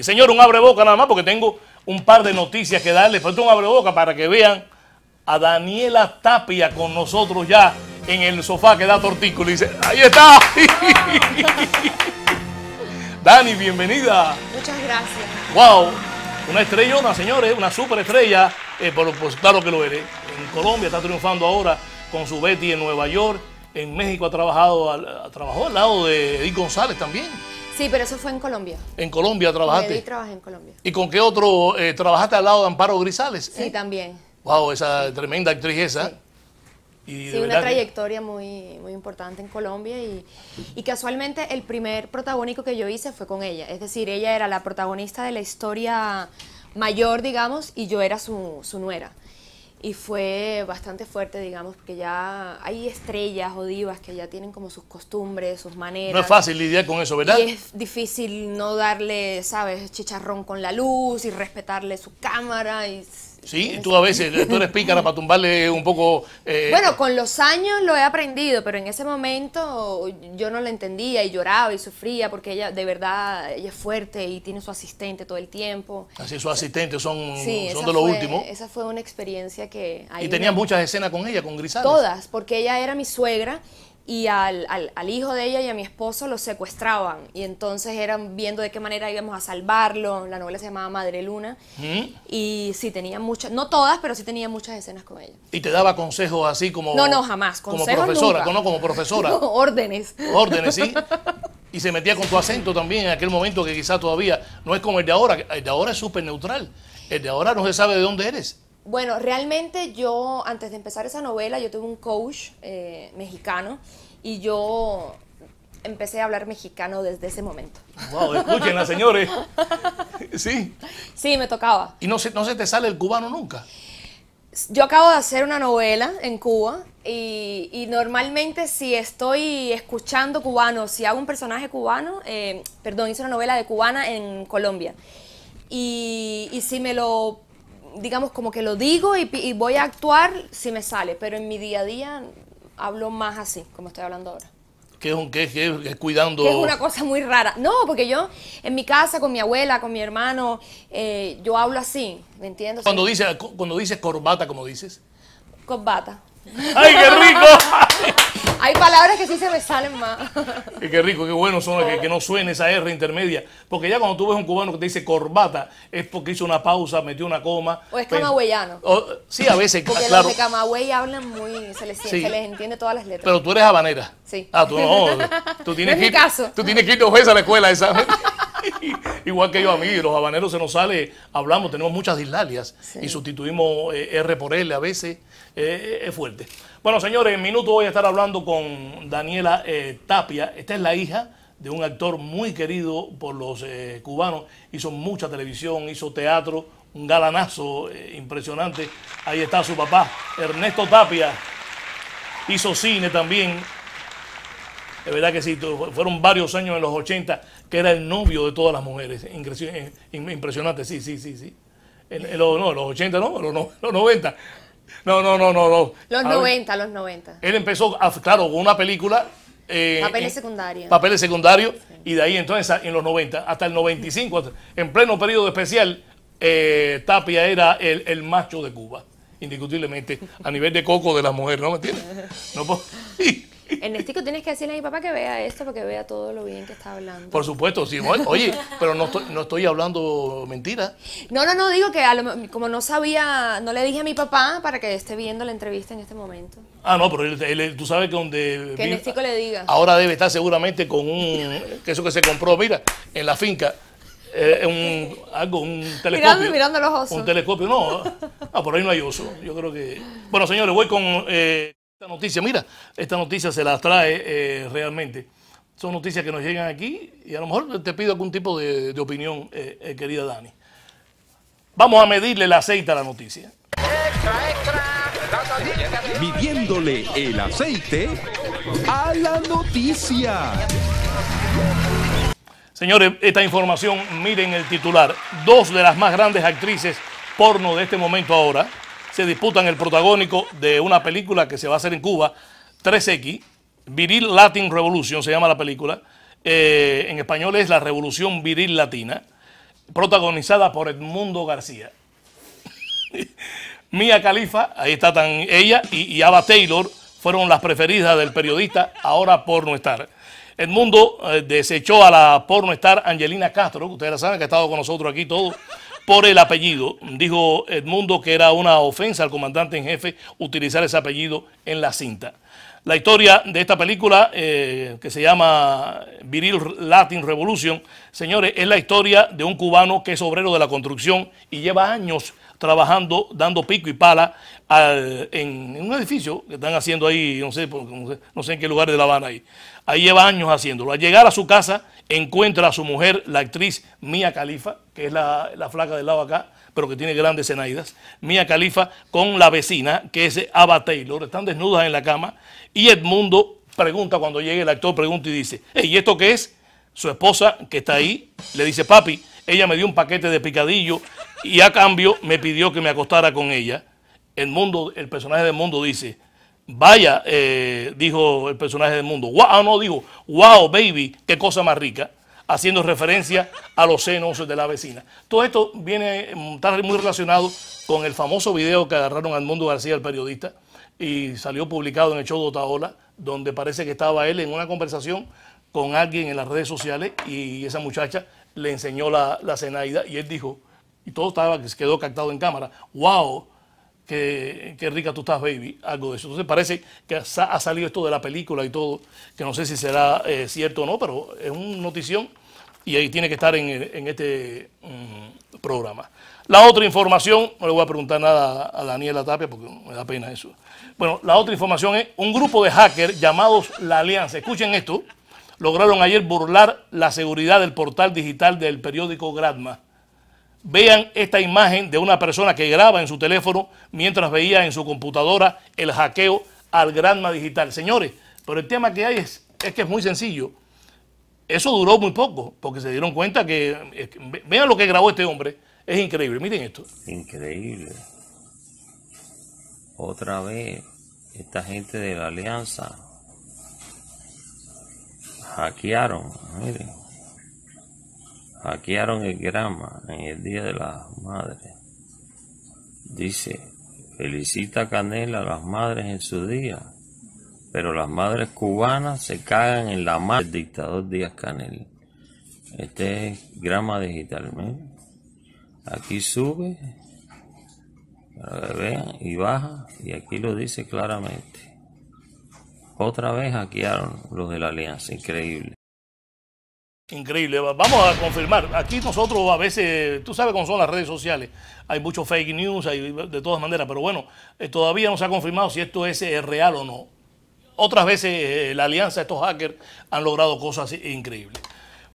Señor, un abre boca nada más porque tengo un par de noticias que darle. Falta un abre boca para que vean a Daniela Tapia con nosotros ya en el sofá que da tortícolis. Dice, ahí está. Dani, bienvenida. Muchas gracias. Wow, una estrellona, señores, una superestrella. estrella. Eh, pues, claro que lo eres. En Colombia está triunfando ahora con su Betty en Nueva York. En México ha trabajado, al, al lado de Edith González también. Sí, pero eso fue en Colombia. En Colombia trabajaste. Sí, trabajé en Colombia. ¿Y con qué otro eh, trabajaste al lado de Amparo Grisales? Sí, también. Wow, esa tremenda actriz esa. Sí. Y una trayectoria muy, muy importante en Colombia y, y, casualmente el primer protagónico que yo hice fue con ella. Es decir, ella era la protagonista de la historia mayor, digamos, y yo era su, su nuera y fue bastante fuerte, digamos, porque ya hay estrellas o divas que ya tienen como sus costumbres, sus maneras. No es fácil lidiar con eso, ¿verdad? es difícil no darle, ¿sabes?, chicharrón con la luz y respetarle su cámara y Sí, tú a veces, tú eres pícara para tumbarle un poco... Eh, bueno, con los años lo he aprendido, pero en ese momento yo no la entendía y lloraba y sufría porque ella, de verdad, ella es fuerte y tiene su asistente todo el tiempo. Así, su asistente son, son de lo últimos último. esa fue una experiencia que... ¿Y tenía muchas escenas con ella, con Grisales? Todas, porque ella era mi suegra y al, hijo de ella y a mi esposo los secuestraban. Y entonces eran viendo de qué manera íbamos a salvarlo. La novela se llamaba Madre Luna. Mm. Y sí tenía muchas, no todas, pero sí tenía muchas escenas con ella. ¿Y te daba consejos así como... No, no, jamás. Como profesora, como profesora. órdenes. Órdenes, sí. Y se metía con tu acento también en aquel momento que quizá todavía no es como el de ahora. El de ahora es súper neutral. El de ahora no se sabe de dónde eres. Bueno, realmente yo, antes de empezar esa novela, yo tuve un coach eh, mexicano y yo empecé a hablar mexicano desde ese momento. Wow, escúchenla, señores. Sí. Sí, me tocaba. ¿Y no se, no se te sale el cubano nunca? Yo acabo de hacer una novela en Cuba y, normalmente si estoy escuchando cubano, si hago un personaje cubano, eh, perdón, hice una novela de cubana en Colombia. y si me lo digamos, como que lo digo y, voy a actuar si me sale, pero en mi día a día hablo más así, como estoy hablando ahora. ¿Qué es, un, qué, es cuidando? es una cosa muy rara. No, porque yo en mi casa, con mi abuela, con mi hermano, eh, yo hablo así, ¿me entiendes? Cuando, dice, cuando dices corbata, como dices? Corbata. ¡Ay, qué rico! Hay palabras que sí se me salen más. Y qué rico, qué bueno son que, que no suene esa R intermedia. Porque ya cuando tú ves un cubano que te dice corbata, es porque hizo una pausa, metió una coma. O es pues, camagüeyano. sí, a veces, porque Los de Camagüey hablan muy, se les, se les, entiende todas las letras. Pero tú eres habanera. Sí. Ah, tú no. Tú tienes que, mi caso. Tú tienes que ir dos veces a la escuela, esa. Igual que yo a mí, los habaneros se nos sale, hablamos, tenemos muchas dislalias y sustituimos eh, R por L a veces, eh, eh, es fuerte. Bueno, señores, en minuto voy a estar hablando con Daniela Tapia. Esta es la hija de un actor muy querido por los cubanos. Hizo mucha televisión, hizo teatro, un galanazo impresionante. Ahí está su papá, Ernesto Tapia. Hizo cine también de verdad que sí, fueron varios años en los 80 que era el novio de todas las mujeres. Eh, impresionante, sí, sí, sí, sí. En, los, no, los 80 no, los, 90. No, no, no, no, no. Los 90, los 90. Él empezó, claro, con una película eh, papeles secundarios. Papeles secundarios. Y de ahí entonces en los 90 hasta el 95, en pleno periodo especial, eh, Tapia era el, macho de Cuba, indiscutiblemente, a nivel de coco de las mujeres, ¿no me entiendes? Ernestico, tienes que decirle a mi papá que vea esto porque vea todo lo bien que está hablando. Por supuesto, sí. Oye, pero no estoy, hablando mentira. No, no, no, digo que como no sabía, no le dije a mi papá para que esté viendo la entrevista en este momento. Ah, no, pero tú sabes que donde... Que Ernestico le diga. Ahora debe estar seguramente con un... Que eso que se compró, mira, en la finca. Eh, un, algo, un telescopio. Mirando, los osos. Un telescopio, no. Ah, por ahí no hay oso. Yo creo que... Bueno, señores, voy con... Eh, noticia, mira, esta noticia se las trae eh, realmente. Son noticias que nos llegan aquí y a lo mejor te pido algún tipo de, opinión, eh, eh, querida Dani. Vamos a medirle el aceite a la noticia. Extra, Midiéndole el aceite a la noticia. Señores, esta información, miren el titular. Dos de las más grandes actrices porno de este momento ahora, se disputan el protagónico de una película que se va a hacer en Cuba, 3X, Viril Latin Revolution se llama la película. Eh, en español es La Revolución Viril Latina, protagonizada por Edmundo García. Mía Califa, ahí está tan ella, y, Ava Taylor fueron las preferidas del periodista, ahora porno estar. Edmundo eh, desechó a la porno estar Angelina Castro, que ustedes la saben que ha estado con nosotros aquí todos por el apellido. Dijo Edmundo que era una ofensa al comandante en jefe utilizar ese apellido en la cinta. La historia de esta película, eh, que se llama Viril Latin Revolution, señores, es la historia de un cubano que es obrero de la construcción y lleva años trabajando, dando pico y pala en, un edificio que están haciendo ahí, no sé, no sé, en qué lugar de La Habana ahí. Ahí lleva años haciéndolo. Al llegar a su casa encuentra a su mujer, la actriz Mía Califa, que es la, flaca del lado acá, pero que tiene grandes cenaidas, Mía Califa con la vecina, que es Abba Taylor, están desnudas en la cama y Edmundo pregunta cuando llega el actor, pregunta y dice, ¿y esto qué es? Su esposa que está ahí le dice, papi, ella me dio un paquete de picadillo y a cambio me pidió que me acostara con ella. El, mundo, el personaje del mundo dice, vaya, eh, dijo el personaje del mundo, wow, ah, no, dijo, wow, baby, qué cosa más rica, haciendo referencia a los senos de la vecina. Todo esto viene mm, está muy relacionado con el famoso video que agarraron al mundo García, el periodista, y salió publicado en el show de Otaola, donde parece que estaba él en una conversación con alguien en las redes sociales y esa muchacha le enseñó la, la cenaida y él dijo, y todo estaba, que se quedó captado en cámara. ¡Wow! ¡Qué rica tú estás, baby, algo de eso. Entonces parece que ha salido esto de la película y todo, que no sé si será eh, cierto o no, pero es una notición y ahí tiene que estar en, este mm, programa. La otra información, no le voy a preguntar nada a, a Daniela Tapia porque me da pena eso. Bueno, la otra información es un grupo de hackers llamados La Alianza. Escuchen esto. Lograron ayer burlar la seguridad del portal digital del periódico Gradma Vean esta imagen de una persona que graba en su teléfono mientras veía en su computadora el hackeo al Granma Digital. Señores, pero el tema que hay es, que es muy sencillo. Eso duró muy poco, porque se dieron cuenta que... que vean lo que grabó este hombre, es increíble, miren esto. Increíble. Otra vez, esta gente de la alianza hackearon, miren hackearon el grama en el Día de las Madres. Dice, felicita Canela a las madres en su día, pero las madres cubanas se cagan en la madre del dictador Díaz Canel. Este es grama digital. ¿eh? Aquí sube, para que y baja, y aquí lo dice claramente. Otra vez hackearon los de la alianza, increíble. Increíble. Vamos a confirmar. Aquí nosotros a veces, tú sabes cómo son las redes sociales. Hay mucho fake news, hay de todas maneras, pero bueno, eh, todavía no se ha confirmado si esto es eh, real o no. Otras veces eh, la alianza, estos hackers, han logrado cosas increíbles.